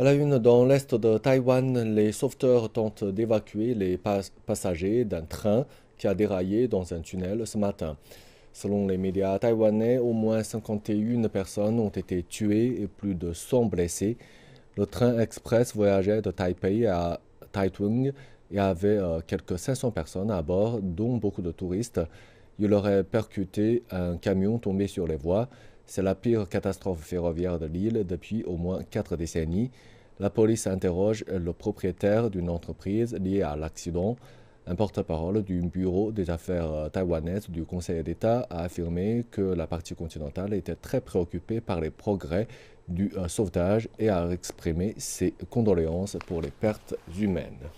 À la une, dans l'est de Taïwan, les sauveteurs tentent d'évacuer les passagers d'un train qui a déraillé dans un tunnel ce matin. Selon les médias taïwanais, au moins 51 personnes ont été tuées et plus de 100 blessées. Le train express voyageait de Taipei à Taichung et avait euh, quelques 500 personnes à bord, dont beaucoup de touristes. Il aurait percuté un camion tombé sur les voies. C'est la pire catastrophe ferroviaire de l'île depuis au moins quatre décennies. La police interroge le propriétaire d'une entreprise liée à l'accident. Un porte-parole du bureau des affaires taïwanaises du Conseil d'État a affirmé que la partie continentale était très préoccupée par les progrès du euh, sauvetage et a exprimé ses condoléances pour les pertes humaines.